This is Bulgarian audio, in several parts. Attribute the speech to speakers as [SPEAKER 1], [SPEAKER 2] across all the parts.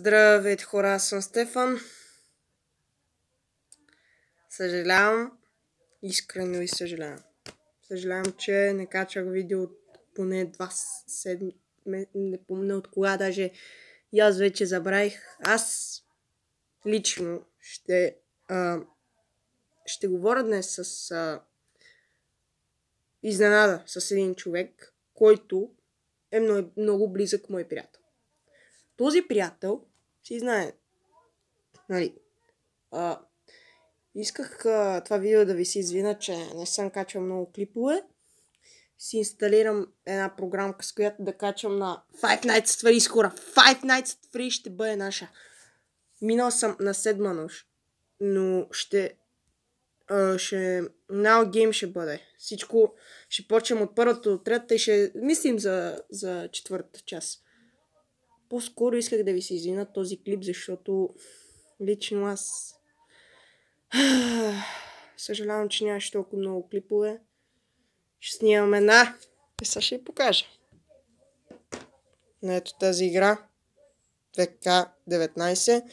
[SPEAKER 1] Здравейте хора, аз съм Стефан. Съжалявам. Искрено и съжалявам. Съжалявам, че не качах видео от поне два седми, Не помня от кога даже. И аз вече забравих. Аз лично ще а, ще говоря днес с а, изненада с един човек, който е много, много близък мой приятел. Този приятел си знае. Нали. А, исках а, това видео да ви се извина, че не съм качвал много клипове. Си инсталирам една програмка, с която да качвам на Five Nights at Freddy's хора. Five Nights at Freddy's ще бъде наша. Минал съм на седма нощ, но ще... А, ще... Now Game ще бъде. Всичко ще почнем от първата до третата и ще мислим за, за четвъртата част. По-скоро исках да ви се извина този клип, защото лично аз съжалявам, че нямаше толкова много клипове. Ще снимам една и сега ще ви покажа. Но ето тази игра. 2K19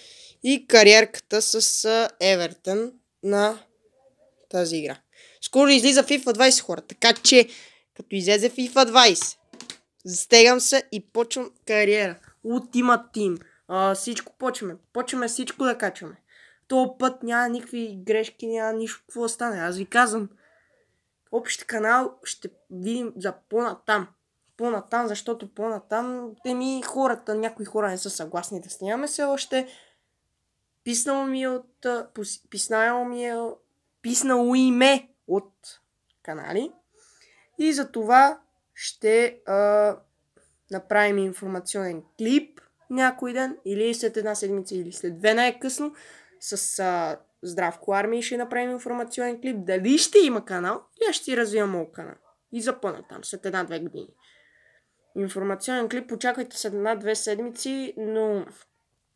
[SPEAKER 1] и кариерката с Евертън на тази игра. Скоро излиза FIFA 20 хора, така че като излезе FIFA 20, застегам се и почвам кариера. Ultima Team. А, всичко почваме. Почваме всичко да качваме. То път няма никакви грешки, няма нищо какво да стане. Аз ви казвам, общ канал ще видим за по-натам. По-натам, защото по-натам, те ми хората, някои хора не са съгласни да снимаме се още. Писнало ми е от... Писнало ми е... Писнало име от канали. И за това ще... А, направим информационен клип някой ден, или след една седмица, или след две най-късно, с а, Здравко Армия ще направим информационен клип. Дали ще има канал, и аз ще ти развия канал. И запълна там след една-две години. Информационен клип очаквайте след една-две седмици, но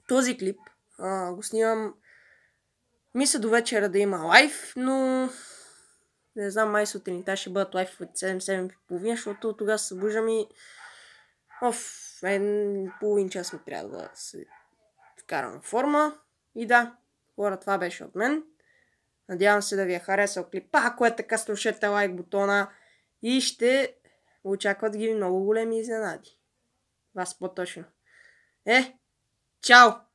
[SPEAKER 1] този клип а, го снимам мисля до вечера да има лайф, но не знам, май сутринта ще бъдат лайфовете 7-7.30, защото тогава се събуждам и в един половин час ми трябва да се вкарам форма. И да, хора, това беше от мен. Надявам се да ви е харесал клипа. Ако е така, слушайте лайк бутона и ще очакват ги много големи изненади. Вас по-точно. Е, чао!